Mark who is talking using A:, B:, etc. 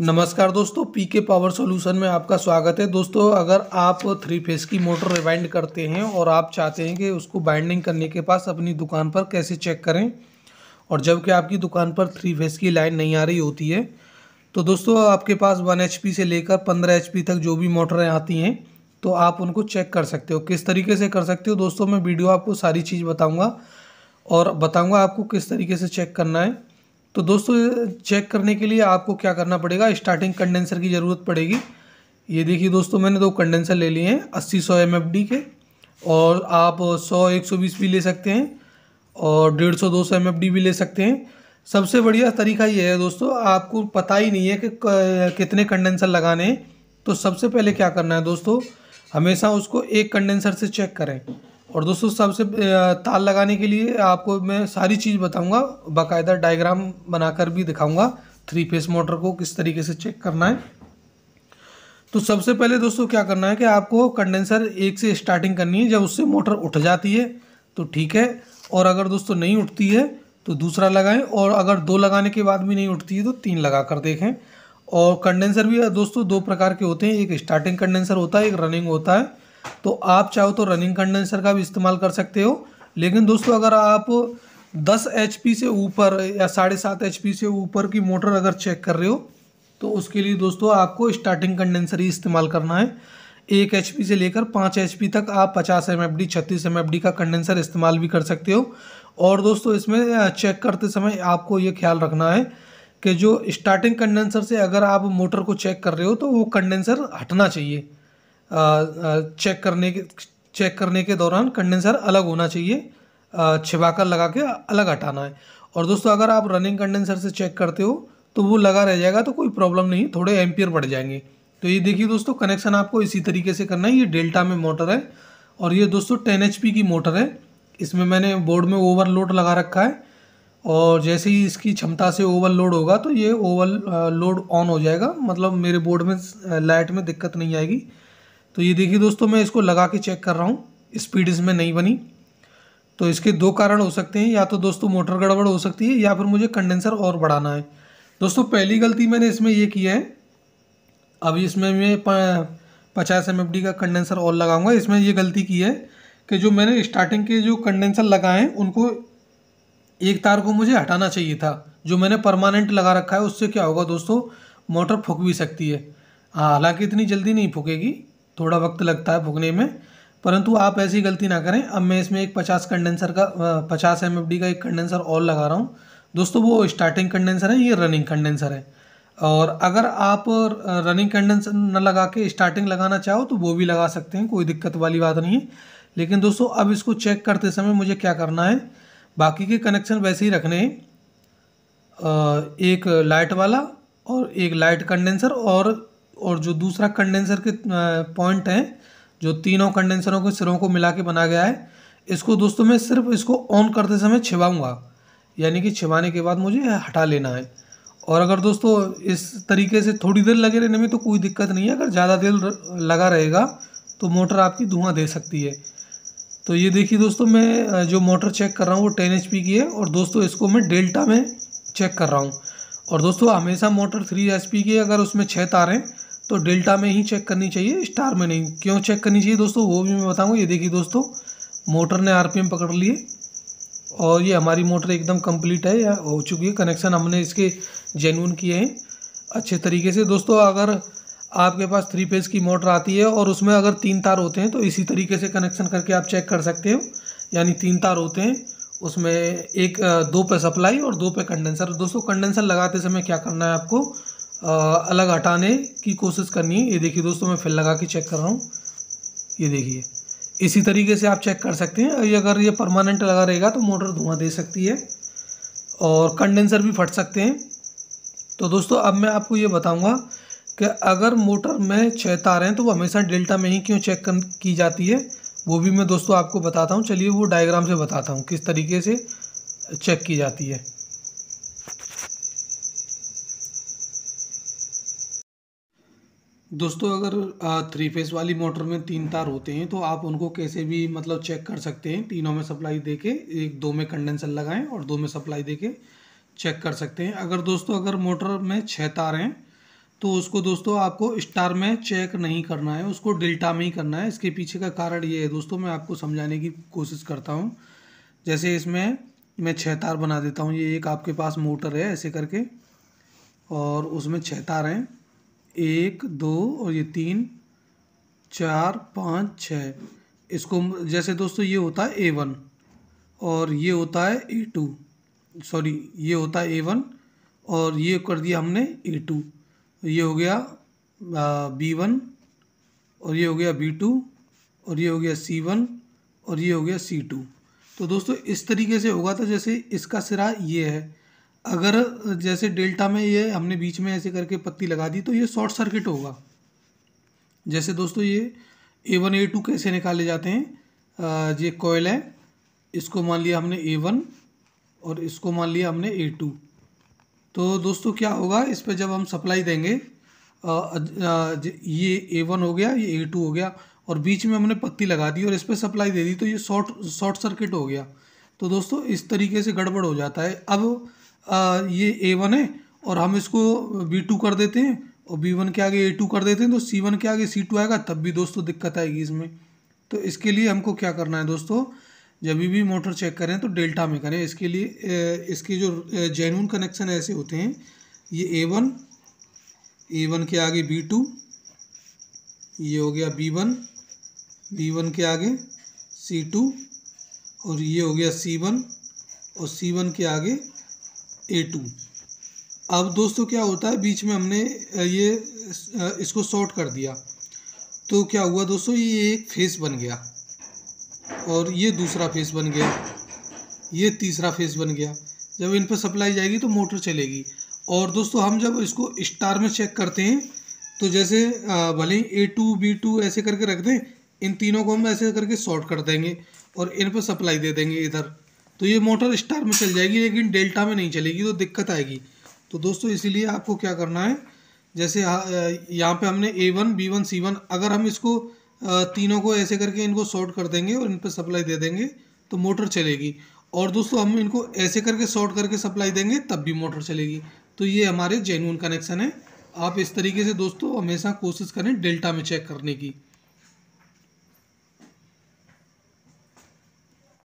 A: नमस्कार दोस्तों पीके power solution में आपका स्वागत है दोस्तों अगर आप थ्री फेस की मोटर रिवाइंड करते हैं और आप चाहते हैं कि उसको बाइंडिंग करने के पास अपनी दुकान पर कैसे चेक करें और जबकि आपकी दुकान पर थ्री फेस की लाइन नहीं आ रही होती है तो दोस्तों आपके पास वन एच से लेकर पंद्रह एच तक जो भी मोटरें आती हैं तो आप उनको चेक कर सकते हो किस तरीके से कर सकते हो दोस्तों मैं वीडियो आपको सारी चीज़ बताऊँगा और बताऊँगा आपको किस तरीके से चेक करना है तो दोस्तों चेक करने के लिए आपको क्या करना पड़ेगा स्टार्टिंग कंडेंसर की ज़रूरत पड़ेगी ये देखिए दोस्तों मैंने दो कंडेंसर ले लिए हैं अस्सी सौ एम के और आप सौ एक सौ बीस भी ले सकते हैं और डेढ़ सौ दो सौ एम भी ले सकते हैं सबसे बढ़िया तरीका ये है दोस्तों आपको पता ही नहीं है कि कितने कंडेंसर लगाने हैं तो सबसे पहले क्या करना है दोस्तों हमेशा उसको एक कंडेंसर से चेक करें और दोस्तों सबसे ताल लगाने के लिए आपको मैं सारी चीज़ बताऊंगा बाकायदा डायग्राम बनाकर भी दिखाऊंगा थ्री फेस मोटर को किस तरीके से चेक करना है तो सबसे पहले दोस्तों क्या करना है कि आपको कंडेंसर एक से स्टार्टिंग करनी है जब उससे मोटर उठ जाती है तो ठीक है और अगर दोस्तों नहीं उठती है तो दूसरा लगाएं और अगर दो लगाने के बाद भी नहीं उठती है तो तीन लगा कर देखें और कंडेंसर भी दोस्तों दो प्रकार के होते हैं एक स्टार्टिंग कंडेंसर होता है एक रनिंग होता है तो आप चाहो तो रनिंग कंडेंसर का भी इस्तेमाल कर सकते हो लेकिन दोस्तों अगर आप 10 एच से ऊपर या साढ़े सात एच से ऊपर की मोटर अगर चेक कर रहे हो तो उसके लिए दोस्तों आपको स्टार्टिंग कंडेंसर ही इस्तेमाल करना है एक एच से लेकर पाँच एच तक आप पचास एम एफ डी छत्तीस एम एफ डी का कंडेंसर इस्तेमाल भी कर सकते हो और दोस्तों इसमें चेक करते समय आपको ये ख्याल रखना है कि जो स्टार्टिंग कंडेंसर से अगर आप मोटर को चेक कर रहे हो तो वो कंडेंसर हटना चाहिए चेक करने के चेक करने के दौरान कंडेंसर अलग होना चाहिए छिपाकर लगा के अलग हटाना है और दोस्तों अगर आप रनिंग कंडेंसर से चेक करते हो तो वो लगा रह जाएगा तो कोई प्रॉब्लम नहीं थोड़े एम्पियर बढ़ जाएंगे तो ये देखिए दोस्तों कनेक्शन आपको इसी तरीके से करना है ये डेल्टा में मोटर है और ये दोस्तों टेन एच की मोटर है इसमें मैंने बोर्ड में लोड लगा रखा है और जैसे ही इसकी क्षमता से लोड होगा तो ये ओवर लोड ऑन हो जाएगा मतलब मेरे बोर्ड में लाइट में दिक्कत नहीं आएगी तो ये देखिए दोस्तों मैं इसको लगा के चेक कर रहा हूँ स्पीड इसमें नहीं बनी तो इसके दो कारण हो सकते हैं या तो दोस्तों मोटर गड़बड़ हो सकती है या फिर मुझे कंडेंसर और बढ़ाना है दोस्तों पहली गलती मैंने इसमें ये की है अब इसमें मैं पचास एम का कंडेंसर और लगाऊंगा इसमें ये गलती की है कि जो मैंने स्टार्टिंग के जो कंडेंसर लगाए हैं उनको एक तार को मुझे हटाना चाहिए था जो मैंने परमानेंट लगा रखा है उससे क्या होगा दोस्तों मोटर फूक भी सकती है हाँ हालांकि इतनी जल्दी नहीं फूकेगी थोड़ा वक्त लगता है भुगने में परंतु आप ऐसी गलती ना करें अब मैं इसमें एक पचास कंडेंसर का पचास एम का एक कंडेंसर और लगा रहा हूँ दोस्तों वो स्टार्टिंग कंडेंसर है ये रनिंग कंडेंसर है और अगर आप रनिंग कंडेंसर न लगा के स्टार्टिंग लगाना चाहो तो वो भी लगा सकते हैं कोई दिक्कत वाली बात नहीं है लेकिन दोस्तों अब इसको चेक करते समय मुझे क्या करना है बाकी के कनेक्शन वैसे ही रखने हैं एक लाइट वाला और एक लाइट कंडेंसर और और जो दूसरा कंडेंसर के पॉइंट हैं जो तीनों कंडेंसरों के सिरों को मिला के बना गया है इसको दोस्तों मैं सिर्फ इसको ऑन करते समय छिपाऊँगा यानी कि छिपाने के बाद मुझे हटा लेना है और अगर दोस्तों इस तरीके से थोड़ी देर लगे रहने में तो कोई दिक्कत नहीं है अगर ज़्यादा देर लगा रहेगा तो मोटर आपकी धुआँ दे सकती है तो ये देखिए दोस्तों मैं जो मोटर चेक कर रहा हूँ वो टेन एच की है और दोस्तों इसको मैं डेल्टा में चेक कर रहा हूँ और दोस्तों हमेशा मोटर थ्री एच की अगर उसमें छः तारें तो डेल्टा में ही चेक करनी चाहिए स्टार में नहीं क्यों चेक करनी चाहिए दोस्तों वो भी मैं बताऊँगा ये देखिए दोस्तों मोटर ने आर पकड़ लिए और ये हमारी मोटर एकदम कम्प्लीट है हो चुकी है कनेक्शन हमने इसके जेनुन किए हैं अच्छे तरीके से दोस्तों अगर आपके पास थ्री फेज की मोटर आती है और उसमें अगर तीन तार होते हैं तो इसी तरीके से कनेक्शन करके आप चेक कर सकते हो यानी तीन तार होते हैं उसमें एक दो पे सप्लाई और दो पे कंडेंसर दोस्तों कंडेंसर लगाते समय क्या करना है आपको अलग हटाने की कोशिश करनी है ये देखिए दोस्तों मैं फिल लगा के चेक कर रहा हूँ ये देखिए इसी तरीके से आप चेक कर सकते हैं ये अगर ये परमानेंट लगा रहेगा तो मोटर धुआं दे सकती है और कंडेंसर भी फट सकते हैं तो दोस्तों अब मैं आपको ये बताऊंगा कि अगर मोटर में छः तार हैं तो वो हमेशा डेल्टा में ही क्यों चेक कर, की जाती है वो भी मैं दोस्तों आपको बताता हूँ चलिए वो डायग्राम से बताता हूँ किस तरीके से चेक की जाती है दोस्तों अगर थ्री फेस वाली मोटर में तीन तार होते हैं तो आप उनको कैसे भी मतलब चेक कर सकते हैं तीनों में सप्लाई दे के एक दो में कंडेंसर लगाएं और दो में सप्लाई दे के चेक कर सकते हैं अगर दोस्तों अगर मोटर में छः तार हैं तो उसको दोस्तों आपको स्टार में चेक नहीं करना है उसको डेल्टा में ही करना है इसके पीछे का कारण ये है दोस्तों मैं आपको समझाने की कोशिश करता हूँ जैसे इसमें मैं छः तार बना देता हूँ ये एक आपके पास मोटर है ऐसे करके और उसमें छः तार हैं एक दो और ये तीन चार पाँच छः इसको जैसे दोस्तों ये होता है ए वन और ये होता है ए टू सॉरी ये होता है ए वन और ये कर दिया हमने ए टू ये हो गया बी वन और ये हो गया बी टू और ये हो गया सी वन और ये हो गया सी टू तो दोस्तों इस तरीके से होगा तो जैसे इसका सिरा ये है अगर जैसे डेल्टा में ये हमने बीच में ऐसे करके पत्ती लगा दी तो ये शॉर्ट सर्किट होगा जैसे दोस्तों ये ए वन ए टू कैसे निकाले जाते हैं ये कोयल है इसको मान लिया हमने ए वन और इसको मान लिया हमने ए टू तो दोस्तों क्या होगा इस पर जब हम सप्लाई देंगे ये ए वन हो गया ये ए टू हो गया और बीच में हमने पत्ती लगा दी और इस पर सप्लाई दे दी तो ये शॉर्ट शॉर्ट सर्किट हो गया तो दोस्तों इस तरीके से गड़बड़ हो जाता है अब आ, ये ए वन है और हम इसको बी टू कर देते हैं और बी वन के आगे ए टू कर देते हैं तो सी वन के आगे सी टू आएगा तब भी दोस्तों दिक्कत आएगी इसमें तो इसके लिए हमको क्या करना है दोस्तों जब भी मोटर चेक करें तो डेल्टा में करें इसके लिए इसके जो जेनून कनेक्शन ऐसे होते हैं ये ए वन ए वन के आगे बी टू ये हो गया बी वन बी वन के आगे सी टू और ये हो गया सी वन और सी वन के आगे ए टू अब दोस्तों क्या होता है बीच में हमने ये इसको शॉर्ट कर दिया तो क्या हुआ दोस्तों ये एक फेस बन गया और ये दूसरा फेस बन गया ये तीसरा फेस बन गया जब इन पर सप्लाई जाएगी तो मोटर चलेगी और दोस्तों हम जब इसको स्टार में चेक करते हैं तो जैसे भले ही ए टू बी टू ऐसे करके रख दें इन तीनों को हम ऐसे करके शॉर्ट कर देंगे और इन पर सप्लाई दे देंगे इधर तो ये मोटर स्टार में चल जाएगी लेकिन डेल्टा में नहीं चलेगी तो दिक्कत आएगी तो दोस्तों इसीलिए आपको क्या करना है जैसे हाँ, यहाँ पे हमने A one B one C one अगर हम इसको तीनों को ऐसे करके इनको शॉर्ट कर देंगे और इन पर सप्लाई दे देंगे तो मोटर चलेगी और दोस्तों हम इनको ऐसे करके शॉर्ट करके सप्लाई देंगे तब भी मोटर चलेगी तो ये हमारे जेनुअन कनेक्शन है आप इस तरीके से दोस्तों हमेशा कोशिश करें डेल्टा में चेक करने की